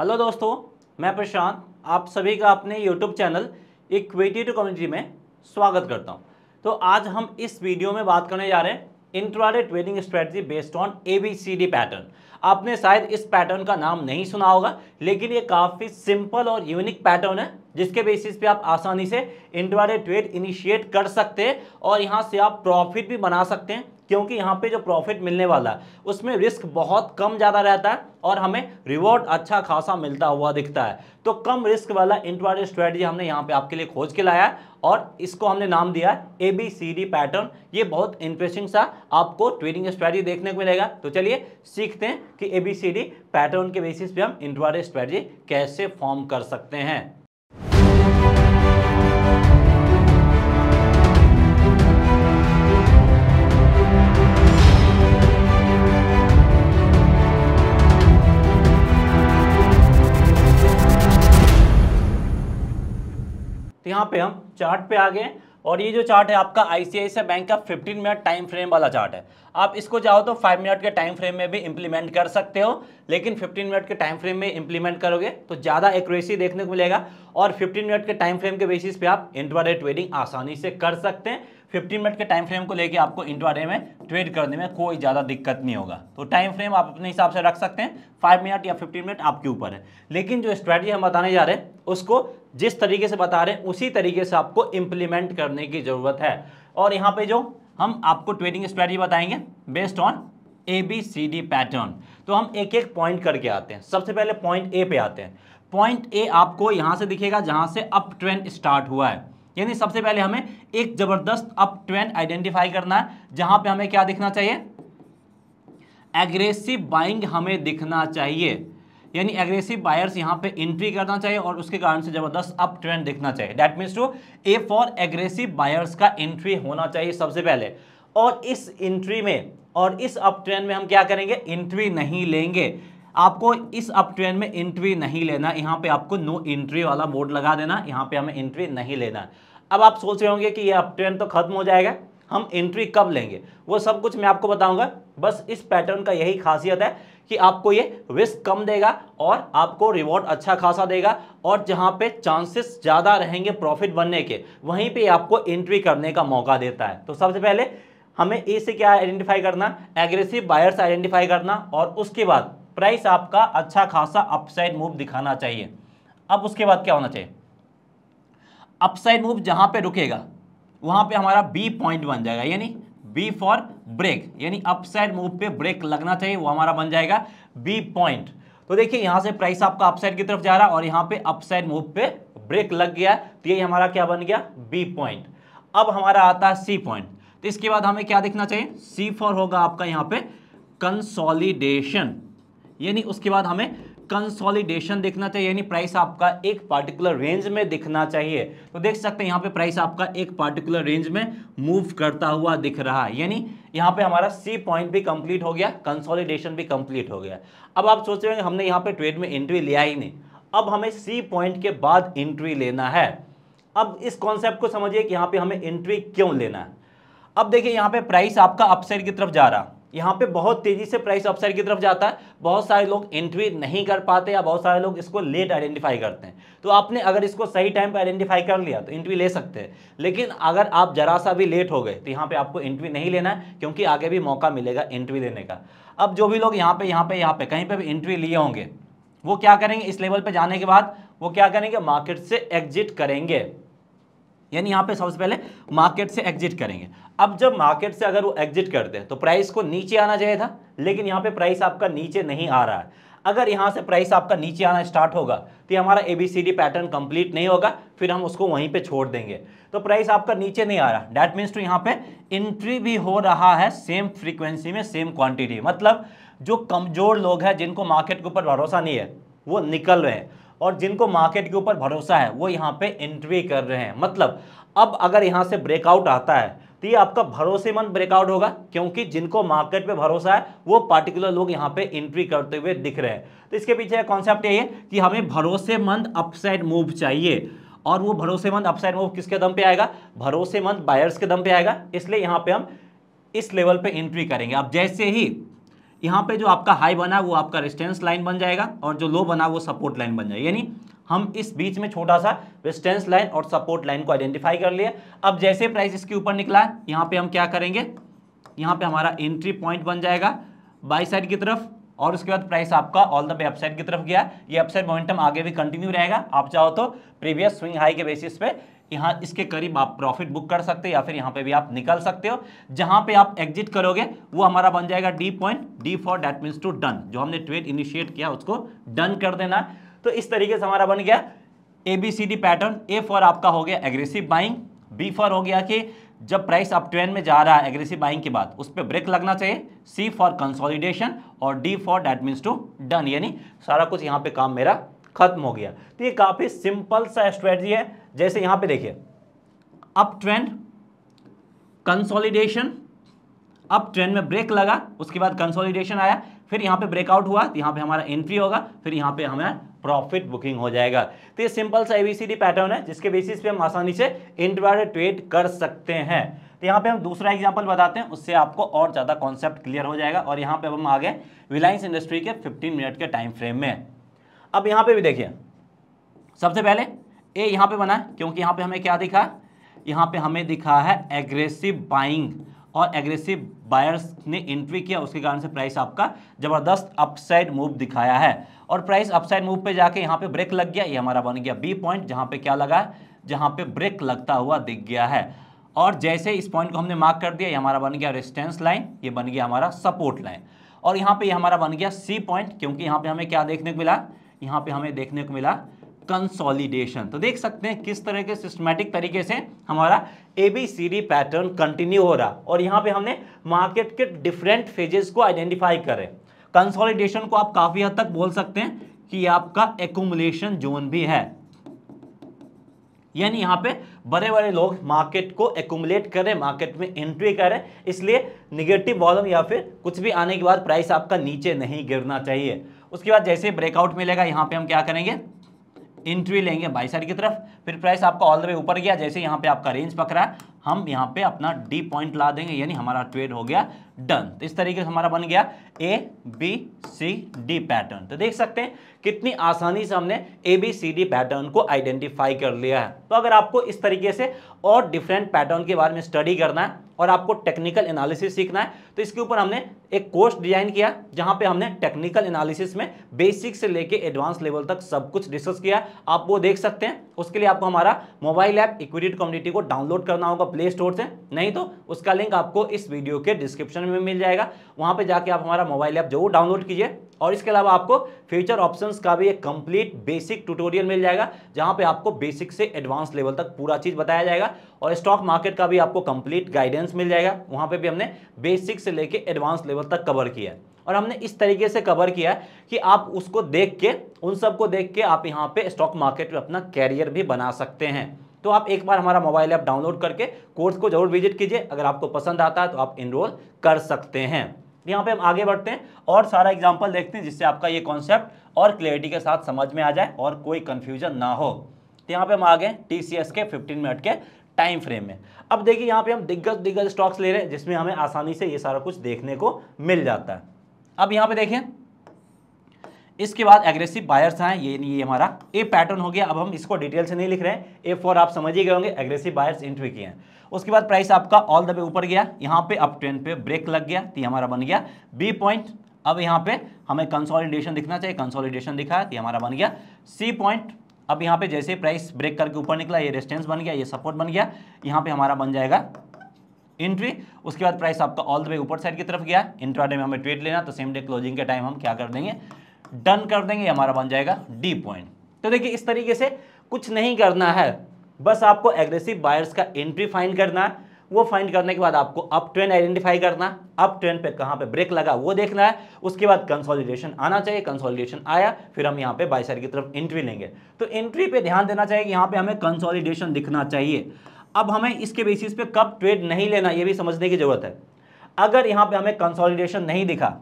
hello दोस्तों मैं प्रशांत आप सभी का अपने YouTube channel equity to community में स्वागत करता हूं तो आज हम इस वीडियो में बात करने जा रहे हैं intraday trading strategy based on ABCD pattern आपने शायद इस पैटर्न का नाम नहीं सुना होगा लेकिन ये काफ़ी सिंपल और यूनिक पैटर्न है जिसके बेसिस पे आप आसानी से इंट्राडे ट्रेड इनिशिएट कर सकते हैं और यहाँ से आप प्रॉफिट भी बना सकते हैं क्योंकि यहाँ पे जो प्रॉफिट मिलने वाला है उसमें रिस्क बहुत कम ज़्यादा रहता है और हमें रिवॉर्ड अच्छा खासा मिलता हुआ दिखता है तो कम रिस्क वाला इंट्राडे स्ट्रेटजी हमने यहाँ पे आपके लिए खोज के लाया है और इसको हमने नाम दिया है A B C D pattern ये बहुत इंटरेस्टिंग सा आपको ट्रेडिंग स्ट्रैटी देखने को मिलेगा तो चलिए सीखते हैं कि A B C D pattern के बेसिस पे हम इंट्राडे स्ट्रैटी कैसे फॉर्म कर सकते हैं तो यहाँ पे हम चार्ट पे आ गए और ये जो चार्ट है आपका आईसीआईसीआई बैंक का 15 मिनट टाइम फ्रेम वाला चार्ट है आप इसको चाहो तो 5 मिनट के टाइम फ्रेम में भी इंप्लीमेंट कर सकते हो लेकिन 15 मिनट के टाइम फ्रेम में इंप्लीमेंट करोगे तो ज़्यादा एक्यूरेसी देखने को मिलेगा और 15 मिनट के टाइम फ्रेम के बेसिस पे आप इंट्राडे ट्रेडिंग आसानी से कर सकते हैं फिफ्टीन मिनट के टाइम फ्रेम को लेकर आपको इंट्राडे में ट्रेड करने में कोई ज़्यादा दिक्कत नहीं होगा तो टाइम फ्रेम आप अपने हिसाब से रख सकते हैं फाइव मिनट या फिफ्टीन मिनट आपके ऊपर है लेकिन जो स्ट्रैटी हम बताने जा रहे हैं उसको जिस तरीके से बता रहे हैं उसी तरीके से आपको इंप्लीमेंट करने की ज़रूरत है और यहाँ पे जो हम आपको ट्रेडिंग स्ट्रैटी बताएंगे based on A B C D pattern तो हम एक एक पॉइंट करके आते हैं सबसे पहले पॉइंट ए पे आते हैं पॉइंट ए आपको यहाँ से दिखेगा जहाँ से अप ट्रेंड स्टार्ट हुआ है यानी सबसे पहले हमें एक ज़बरदस्त अप ट्रेंड आइडेंटिफाई करना है जहाँ पे हमें क्या दिखना चाहिए एग्रेसिव बाइंग हमें दिखना चाहिए यानी एग्रेसिव बायर्स यहाँ पे एंट्री करना चाहिए और उसके कारण से जबरदस्त अप ट्रेंड दिखना चाहिए that means to A for aggressive buyers का एंट्री होना चाहिए सबसे पहले और इस एंट्री में और इस अप ट्रेंड में हम क्या करेंगे एंट्री नहीं लेंगे आपको इस अप ट्रेंड में एंट्री नहीं लेना यहाँ पे आपको नो एंट्री वाला मोड लगा देना यहाँ पे हमें एंट्री नहीं लेना अब आप सोच रहे होंगे कि ये अप ट्रेंड तो खत्म हो जाएगा हम एंट्री कब लेंगे वो सब कुछ मैं आपको बताऊंगा बस इस पैटर्न का यही खासियत है कि आपको ये रिस्क कम देगा और आपको रिवॉर्ड अच्छा खासा देगा और जहाँ पे चांसेस ज़्यादा रहेंगे प्रॉफिट बनने के वहीं पे आपको एंट्री करने का मौका देता है तो सबसे पहले हमें इसे से क्या आइडेंटिफाई करना एग्रेसिव बायर्स आइडेंटिफाई करना और उसके बाद प्राइस आपका अच्छा खासा अपसाइड मूव दिखाना चाहिए अब उसके बाद क्या होना चाहिए अपसाइड मूव जहाँ पर रुकेगा वहाँ पर हमारा बी पॉइंट बन जाएगा यानी बी फॉर ब्रेक यानी अपसाइड मूव पे ब्रेक लगना चाहिए वो हमारा बन जाएगा बी पॉइंट तो देखिए यहाँ से प्राइस आपका अपसाइड की तरफ जा रहा है और यहाँ पे अपसाइड मूव पे ब्रेक लग गया तो यही हमारा क्या बन गया बी पॉइंट अब हमारा आता है सी पॉइंट तो इसके बाद हमें क्या देखना चाहिए सी फॉर होगा आपका यहाँ पे कंसॉलिडेशन यानी उसके बाद हमें कंसोलिडेशन दिखना चाहिए यानी प्राइस आपका एक पार्टिकुलर रेंज में दिखना चाहिए तो देख सकते हैं यहाँ पे प्राइस आपका एक पार्टिकुलर रेंज में मूव करता हुआ दिख रहा है यानी यहाँ पे हमारा सी पॉइंट भी कंप्लीट हो गया कंसोलिडेशन भी कंप्लीट हो गया अब आप सोच रहे हैं हमने यहाँ पे ट्रेड में एंट्री लिया ही नहीं अब हमें सी पॉइंट के बाद एंट्री लेना है अब इस कॉन्सेप्ट को समझिए कि यहाँ पे हमें एंट्री क्यों लेना है अब देखिए यहाँ पे प्राइस आपका अपसाइड की तरफ जा रहा यहाँ पे बहुत तेज़ी से प्राइस अपसाइड की तरफ जाता है बहुत सारे लोग एंट्री नहीं कर पाते या बहुत सारे लोग इसको लेट आइडेंटिफाई करते हैं तो आपने अगर इसको सही टाइम पर आइडेंटिफाई कर लिया तो एंट्री ले सकते हैं लेकिन अगर आप ज़रा सा भी लेट हो गए तो यहाँ पर आपको एंट्री नहीं लेना है क्योंकि आगे भी मौका मिलेगा एंट्री लेने का अब जो भी लोग यहाँ पर यहाँ पर यहाँ पर कहीं पर भी एंट्री लिए होंगे वो क्या करेंगे इस लेवल पर जाने के बाद वो क्या करेंगे मार्केट से एग्जिट करेंगे यानी यहाँ पे सबसे पहले मार्केट से एग्जिट करेंगे अब जब मार्केट से अगर वो एग्जिट करते हैं तो प्राइस को नीचे आना चाहिए था लेकिन यहाँ पे प्राइस आपका नीचे नहीं आ रहा है अगर यहाँ से प्राइस आपका नीचे आना स्टार्ट होगा तो ये हमारा A B C D pattern complete नहीं होगा फिर हम उसको वहीं पे छोड़ देंगे तो प्राइस आपका नीचे नहीं आ रहा डैट मीन्स टू यहाँ पे एंट्री भी हो रहा है सेम फ्रीक्वेंसी में सेम क्वांटिटी मतलब जो कमजोर लोग हैं जिनको मार्केट के ऊपर भरोसा नहीं है वो निकल रहे हैं और जिनको मार्केट के ऊपर भरोसा है वो यहाँ पे एंट्री कर रहे हैं मतलब अब अगर यहाँ से ब्रेकआउट आता है तो ये आपका भरोसेमंद ब्रेकआउट होगा क्योंकि जिनको मार्केट पे भरोसा है वो पार्टिकुलर लोग यहाँ पे एंट्री करते हुए दिख रहे हैं तो इसके पीछे कॉन्सेप्ट यही है कि हमें भरोसेमंद अपसाइड मूव चाहिए और वो भरोसेमंद अपसाइड मूव किसके दम पे आएगा भरोसेमंद बायर्स के दम पे आएगा इसलिए यहाँ पे हम इस लेवल पे एंट्री करेंगे अब जैसे ही यहाँ पे जो आपका हाई बना वो आपका रेस्टेंस लाइन बन जाएगा और जो लो बना वो सपोर्ट लाइन बन जाएगा यानी हम इस बीच में छोटा सा रेस्टेंस लाइन और सपोर्ट लाइन को आइडेंटिफाई कर लिए अब जैसे प्राइस इसके ऊपर निकला है यहाँ पे हम क्या करेंगे यहाँ पे हमारा एंट्री पॉइंट बन जाएगा बाई साइड की तरफ और उसके बाद प्राइस आपका ऑल द वे अपसाइड की तरफ गया ये अपसाइड मोमेंटम आगे भी कंटिन्यू रहेगा आप चाहो तो प्रीवियस स्विंग हाई के बेसिस पे यहां इसके करीब आप प्रॉफिट बुक कर सकते हो या फिर यहाँ पे भी आप निकल सकते हो जहां पे आप एग्जिट करोगे वो हमारा बन जाएगा D point D for date mean to done जो हमने ट्रेड इनिशिएट किया उसको डन कर देना तो इस तरीके से हमारा बन गया A B C D pattern A for आपका हो गया एग्रेसिव बाइंग बी फॉर हो गया कि जब प्राइस अप ट्रेंड में जा रहा है एग्रेसिव बाइंग के बाद उस पर ब्रेक लगना चाहिए सी फॉर कंसोलिडेशन और D for date mean to done यानी सारा कुछ यहाँ पे काम मेरा खत्म हो गया तो ये काफ़ी सिंपल सा स्ट्रेटजी है जैसे यहां पे देखिए up trend consolidation up trend में ब्रेक लगा उसके बाद कंसोलिडेशन आया फिर यहां पे ब्रेकआउट हुआ यहां पे हमारा एंट्री होगा फिर यहां पे हमारा प्रॉफिट बुकिंग हो जाएगा तो ये सिंपल सा एबीसीडी पैटर्न है जिसके बेसिस पे हम आसानी से इंटरवाइड ट्रेड कर सकते हैं तो यहाँ पे हम दूसरा एग्जांपल बताते हैं उससे आपको और ज़्यादा कॉन्सेप्ट क्लियर हो जाएगा और यहाँ पे हम आ गए रिलायंस इंडस्ट्री के 15 मिनट के टाइम फ्रेम में अब यहाँ पे भी देखिए सबसे पहले ए यहाँ पे बना क्योंकि यहाँ पे हमें क्या दिखा यहाँ पे हमें दिखा है एग्रेसिव बाइंग और एग्रेसिव बायर्स ने एंट्री किया उसके कारण से प्राइस आपका ज़बरदस्त अपसाइड मूव दिखाया है और प्राइस अपसाइड मूव पे जाके यहाँ पे ब्रेक लग गया ये हमारा बन गया बी पॉइंट जहाँ पे क्या लगा जहाँ पे ब्रेक लगता हुआ दिख गया है और जैसे इस पॉइंट को हमने मार्क कर दिया ये हमारा बन गया रेजिस्टेंस लाइन ये बन गया हमारा सपोर्ट लाइन और यहाँ पे ये हमारा बन गया सी पॉइंट क्योंकि यहाँ पे हमें क्या देखने को मिला यहाँ पे हमें देखने को मिला कंसोलिडेशन तो देख सकते हैं किस तरह के सिस्टमेटिक तरीके से हमारा A B C D pattern continue हो रहा और यहाँ पे हमने मार्केट के डिफरेंट फेजेस को आइडेंटिफाई करें कंसोलिडेशन को आप काफ़ी हद तक बोल सकते हैं कि आपका एकोमुलेशन जोन भी है यानी यहाँ पे बड़े बड़े लोग मार्केट को एकोमुलेट करें मार्केट में एंट्री करें इसलिए निगेटिव वॉलम या फिर कुछ भी आने के बाद प्राइस आपका नीचे नहीं गिरना चाहिए उसके बाद जैसे ब्रेकआउट मिलेगा यहाँ पे हम क्या करेंगे इंट्री लेंगे बाई साइड की तरफ फिर प्राइस आपका ऑल द वे ऊपर गया जैसे यहाँ पे आपका रेंज पकड़ा हम यहाँ पे अपना डी पॉइंट ला देंगे यानी हमारा ट्रेड हो गया डन तो इस तरीके से हमारा बन गया A B C D pattern तो देख सकते हैं कितनी आसानी से हमने A B C D pattern को आइडेंटिफाई कर लिया है तो अगर आपको इस तरीके से और डिफरेंट पैटर्न के बारे में स्टडी करना है और आपको टेक्निकल एनालिसिस सीखना है तो इसके ऊपर हमने एक कोर्स डिजाइन किया जहां पे हमने टेक्निकल एनालिसिस में बेसिक से लेके एडवांस लेवल तक सब कुछ डिस्कस किया आप वो देख सकते हैं उसके लिए आपको हमारा मोबाइल ऐप इक्विटी कम्युनिटी को डाउनलोड करना होगा प्ले स्टोर से नहीं तो उसका लिंक आपको इस वीडियो के डिस्क्रिप्शन में मिल जाएगा वहाँ पर जाके आप हमारा मोबाइल ऐप जरूर डाउनलोड कीजिए और इसके अलावा आपको फ्यूचर ऑप्शंस का भी एक कंप्लीट बेसिक ट्यूटोरियल मिल जाएगा जहां पे आपको बेसिक से एडवांस लेवल तक पूरा चीज़ बताया जाएगा और स्टॉक मार्केट का भी आपको कंप्लीट गाइडेंस मिल जाएगा वहां पे भी हमने बेसिक से लेके एडवांस लेवल तक कवर किया है और हमने इस तरीके से कवर किया है कि आप उसको देख के उन सबको देख के आप यहाँ पे स्टॉक मार्केट में अपना कैरियर भी बना सकते हैं तो आप एक बार हमारा मोबाइल ऐप डाउनलोड करके कोर्स को जरूर विजिट कीजिए अगर आपको पसंद आता है तो आप इनरोल कर सकते हैं तो यहाँ पे हम आगे बढ़ते हैं और सारा एग्जाम्पल देखते हैं जिससे आपका ये कॉन्सेप्ट और क्लियरिटी के साथ समझ में आ जाए और कोई कन्फ्यूजन ना हो तो यहाँ पे हम आ गए टी के फिफ्टीन मिनट के टाइम फ्रेम में अब देखिए यहाँ पे हम दिग्गज दिग्गज स्टॉक्स ले रहे हैं जिसमें हमें आसानी से ये सारा कुछ देखने को मिल जाता है अब यहाँ पे देखें इसके बाद एग्रेसिव बायर्स हैं ये ये हमारा ए पैटर्न हो गया अब हम इसको डिटेल से नहीं लिख रहे हैं ए फोर आप समझ ही गए होंगे एग्रेसिव बायर्स एंट्री किए हैं उसके बाद प्राइस आपका ऑल द वे ऊपर गया यहाँ पे अब ट्रेन पे ब्रेक लग गया तो हमारा बन गया बी पॉइंट अब यहाँ पे हमें कंसोलिडेशन दिखना चाहिए कंसोलिडेशन दिखा तो हमारा बन गया सी पॉइंट अब यहाँ पे जैसे प्राइस ब्रेक करके ऊपर निकला ये रेस्टेंस बन गया ये सपोर्ट बन गया यहाँ पे हमारा बन जाएगा एंट्री उसके बाद प्राइस आपका ऑल द वे ऊपर साइड की तरफ गया इंट्राडे में हमें ट्रेड लेना तो सेम डे क्लोजिंग के टाइम हम क्या कर देंगे डन कर देंगे हमारा बन जाएगा डी पॉइंट तो देखिए इस तरीके से कुछ नहीं करना है बस आपको एग्रेसिव बायर्स का एंट्री फाइंड करना है वो फाइंड करने के बाद आपको अप ट्रेंड आइडेंटिफाई करना अप ट्रेंड पे कहाँ पे ब्रेक लगा वो देखना है उसके बाद कंसोलिडेशन आना चाहिए कंसोलिडेशन आया फिर हम यहाँ पे बाई साइड की तरफ एंट्री लेंगे तो एंट्री पे ध्यान देना चाहिए कि यहाँ पे हमें कंसोलिडेशन दिखना चाहिए अब हमें इसके बेसिस पे कब ट्रेड नहीं लेना ये भी समझने की जरूरत है अगर यहाँ पे हमें कंसोलिडेशन नहीं दिखा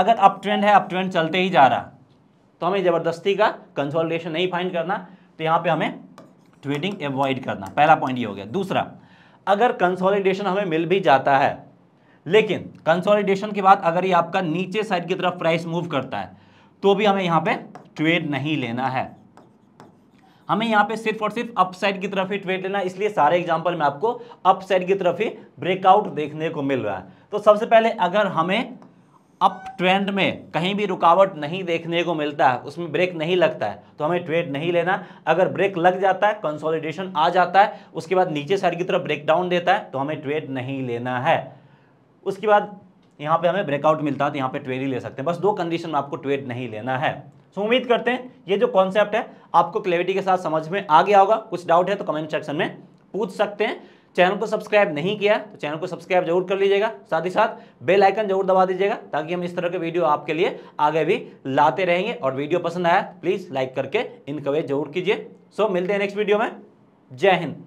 अगर अप ट्रेंड है अप ट्रेंड चलते ही जा रहा तो हमें ज़बरदस्ती का कंसोलिडेशन नहीं फाइंड करना तो यहाँ पे हमें ट्रेडिंग एवॉइड करना पहला पॉइंट ये हो गया दूसरा अगर कंसोलिडेशन हमें मिल भी जाता है लेकिन कंसोलिडेशन के बाद अगर ये आपका नीचे साइड की तरफ प्राइस मूव करता है तो भी हमें यहाँ पे ट्रेड नहीं लेना है हमें यहाँ पे सिर्फ और सिर्फ अपसाइड की तरफ ही ट्रेड लेना इसलिए सारे एग्जाम्पल में आपको अपसाइड की तरफ ही ब्रेकआउट देखने को मिल रहा है तो सबसे पहले अगर हमें अप ट्रेंड में कहीं भी रुकावट नहीं देखने को मिलता है उसमें ब्रेक नहीं लगता है तो हमें ट्रेड नहीं लेना अगर ब्रेक लग जाता है कंसोलिडेशन आ जाता है उसके बाद नीचे साइड की तरफ ब्रेक डाउन देता है तो हमें ट्रेड नहीं लेना है उसके बाद यहाँ पे हमें ब्रेकआउट मिलता है तो यहाँ पे ट्रेड ही ले सकते हैं बस दो कंडीशन में आपको ट्रेड नहीं लेना है सो so, उम्मीद करते हैं ये जो कॉन्सेप्ट है आपको क्लैरिटी के साथ समझ में आ गया होगा कुछ डाउट है तो कमेंट सेक्शन में पूछ सकते हैं चैनल को सब्सक्राइब नहीं किया तो चैनल को सब्सक्राइब जरूर कर लीजिएगा साथ ही साथ बेल आइकन जरूर दबा दीजिएगा ताकि हम इस तरह के वीडियो आपके लिए आगे भी लाते रहेंगे और वीडियो पसंद आया प्लीज़ लाइक करके इनकवेज जरूर कीजिए सो मिलते हैं नेक्स्ट वीडियो में जय हिंद